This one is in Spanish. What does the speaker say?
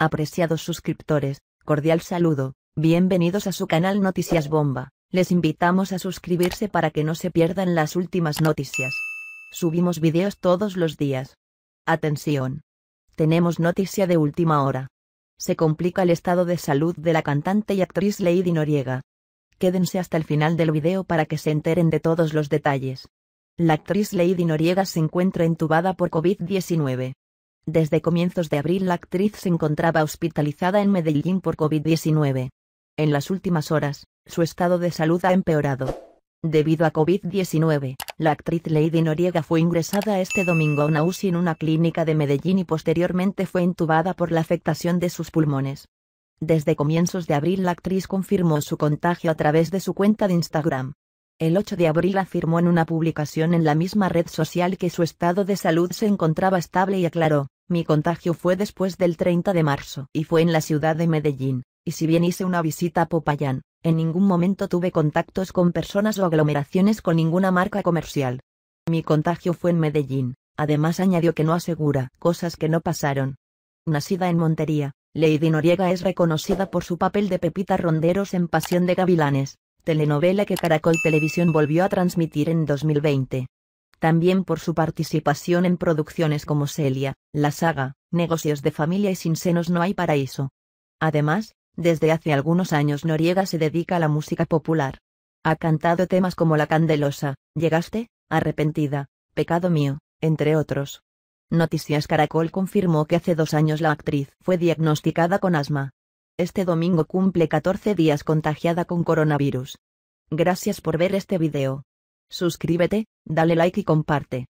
Apreciados suscriptores, cordial saludo, bienvenidos a su canal Noticias Bomba, les invitamos a suscribirse para que no se pierdan las últimas noticias. Subimos videos todos los días. Atención. Tenemos noticia de última hora. Se complica el estado de salud de la cantante y actriz Lady Noriega. Quédense hasta el final del video para que se enteren de todos los detalles. La actriz Lady Noriega se encuentra entubada por COVID-19. Desde comienzos de abril la actriz se encontraba hospitalizada en Medellín por COVID-19. En las últimas horas, su estado de salud ha empeorado. Debido a COVID-19, la actriz Lady Noriega fue ingresada este domingo a una UCI en una clínica de Medellín y posteriormente fue intubada por la afectación de sus pulmones. Desde comienzos de abril la actriz confirmó su contagio a través de su cuenta de Instagram. El 8 de abril afirmó en una publicación en la misma red social que su estado de salud se encontraba estable y aclaró, mi contagio fue después del 30 de marzo y fue en la ciudad de Medellín, y si bien hice una visita a Popayán, en ningún momento tuve contactos con personas o aglomeraciones con ninguna marca comercial. Mi contagio fue en Medellín, además añadió que no asegura cosas que no pasaron. Nacida en Montería, Lady Noriega es reconocida por su papel de Pepita Ronderos en Pasión de Gavilanes, telenovela que Caracol Televisión volvió a transmitir en 2020 también por su participación en producciones como Celia, La Saga, Negocios de Familia y Sin Senos No Hay Paraíso. Además, desde hace algunos años Noriega se dedica a la música popular. Ha cantado temas como La Candelosa, Llegaste, Arrepentida, Pecado Mío, entre otros. Noticias Caracol confirmó que hace dos años la actriz fue diagnosticada con asma. Este domingo cumple 14 días contagiada con coronavirus. Gracias por ver este video. Suscríbete, dale like y comparte.